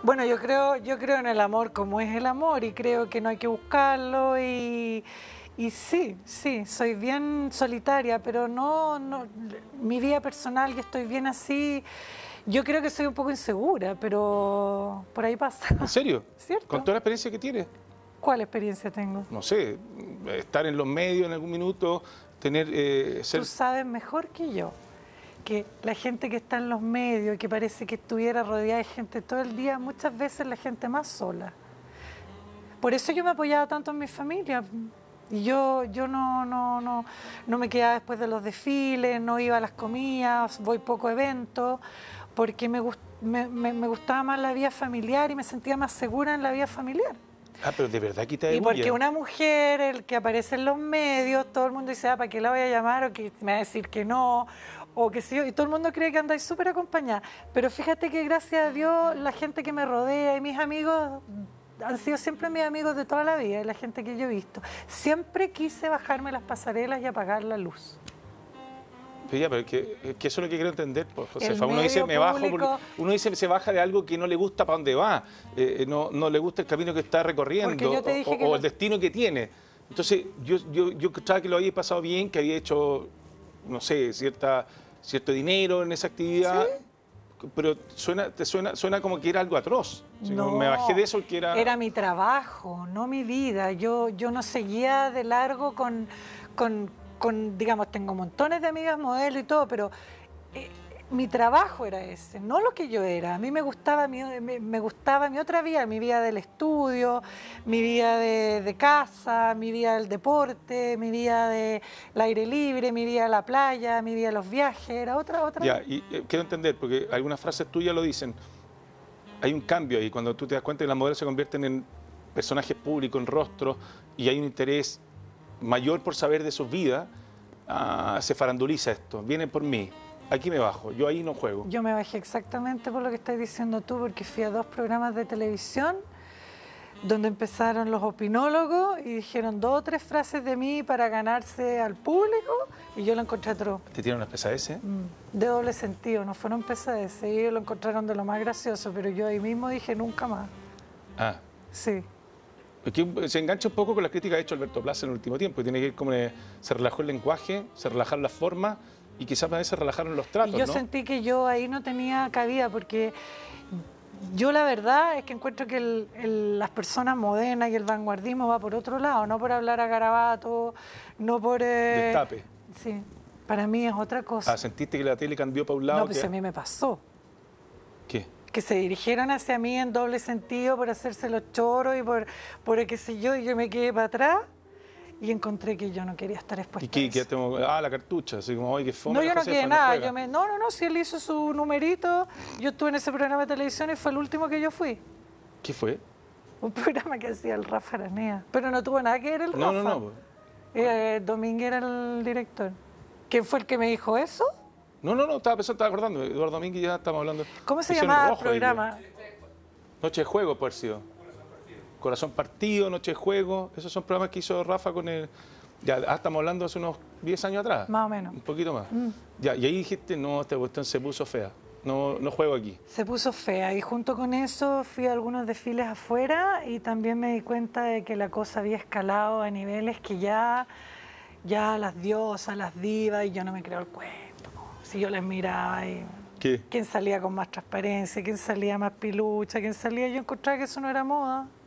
Bueno, yo creo, yo creo en el amor como es el amor y creo que no hay que buscarlo y, sí, sí, soy bien solitaria, pero no, no, mi vida personal, que estoy bien así. Yo creo que soy un poco insegura, pero por ahí pasa. ¿En serio? ¿Cierto? ¿Con toda la experiencia que tienes? ¿Cuál experiencia tengo? No sé, estar en los medios en algún minuto, tener... Eh, ser... Tú sabes mejor que yo que la gente que está en los medios y que parece que estuviera rodeada de gente todo el día, muchas veces la gente más sola. Por eso yo me apoyaba tanto en mi familia. yo, yo no, no, no, no me quedaba después de los desfiles, no iba a las comidas, voy poco a eventos, porque me gustaba más la vida familiar y me sentía más segura en la vida familiar. Ah, pero de verdad quita de Y porque una mujer, el que aparece en los medios, todo el mundo dice, ah, ¿para qué la voy a llamar? O que me va a decir que no, o que sí, y todo el mundo cree que andáis súper acompañada. Pero fíjate que gracias a Dios, la gente que me rodea y mis amigos han sido siempre mis amigos de toda la vida, la gente que yo he visto. Siempre quise bajarme las pasarelas y apagar la luz. Pero ya, pero que, eso es lo que quiero entender. Pues, uno dice, me bajo, uno dice, se baja de algo que no le gusta para dónde va, eh, eh, no, no, le gusta el camino que está recorriendo o, el destino que tiene. Entonces, yo, yo, estaba que lo había pasado bien, que había hecho, no sé, cierta, cierto dinero en esa actividad. pero suena, te suena, suena como que era algo atroz. no, me bajé de eso que era... Era mi trabajo, no mi vida. Yo, yo no seguía de largo con, con, digamos, tengo montones de amigas modelo y todo, pero eh, mi trabajo era ese, no lo que yo era. A mí me gustaba mi, me, gustaba mi otra vida, mi vida del estudio, mi vida de, casa, mi vida del deporte, mi vida del aire libre, mi vida de la playa, mi vida de los viajes, era otra, otra. Ya, y eh, quiero entender, porque algunas frases tuyas lo dicen. Hay un cambio ahí, cuando tú te das cuenta que las modelos se convierten en personajes públicos, en rostros, y hay un interés mayor por saber de sus vidas, ah, se faranduliza esto, viene por mí, aquí me bajo, yo ahí no juego. Yo me bajé exactamente por lo que estás diciendo tú, porque fui a dos programas de televisión donde empezaron los opinólogos y dijeron dos o tres frases de mí para ganarse al público y yo lo encontré otro. ¿Te tiraron unas pesadeces? Mm, de doble sentido, no fueron pesadeces, ellos lo encontraron de lo más gracioso, pero yo ahí mismo dije nunca más. Ah. Sí se engancha un poco con la crítica que ha hecho Alberto Plaza en el último tiempo, y tiene que como se relajó el lenguaje, se relajaron las formas y quizás a veces relajaron los tratos. yo sentí que yo ahí no tenía cabida porque yo la verdad es que encuentro que las personas modernas y el vanguardismo va por otro lado, no por hablar a garabato, no por... Eh, Destape. Sí, para mí es otra cosa. Ah, ¿Sentiste que la tele cambió para un lado? No, pues a mí me pasó que se dirigieron hacia mí en doble sentido por hacerse los choros y por, por qué sé yo, y yo me quedé para atrás y encontré que yo no quería estar expuesta. ¿Y Ah, la cartucha, así como, ay, qué No, yo no quedé nada. Yo me, no, no, no, si él hizo su numerito, yo estuve en ese programa de televisión y fue el último que yo fui. ¿Qué fue? Un programa que hacía el Rafa Aranea. Pero no tuvo nada que ver el Rafa. No, no, pues. no. Eh, Domínguez era el director. ¿Quién fue el que me dijo eso? No, no, no, estaba pensando, estaba acordando. Eduardo Domínguez ya estamos hablando. ¿Cómo se llamaba el programa? Noche de Juego, por sido. Corazón Partido, Noche de Juego. Esos son programas que hizo Rafa con el... Ya ah, estamos hablando hace unos 10 años atrás. Más o menos. Un poquito más. Mm. y ahí dijiste, no, esta cuestión se puso fea. No, no juego aquí. Se puso fea y junto con eso fui a algunos desfiles afuera y también me di cuenta de que la cosa había escalado a niveles que ya, ya las diosas, las divas y yo no me creo el cuento si yo les miraba y quién salía con más transparencia, quién salía más pilucha, quién salía, yo encontraba que eso no era moda.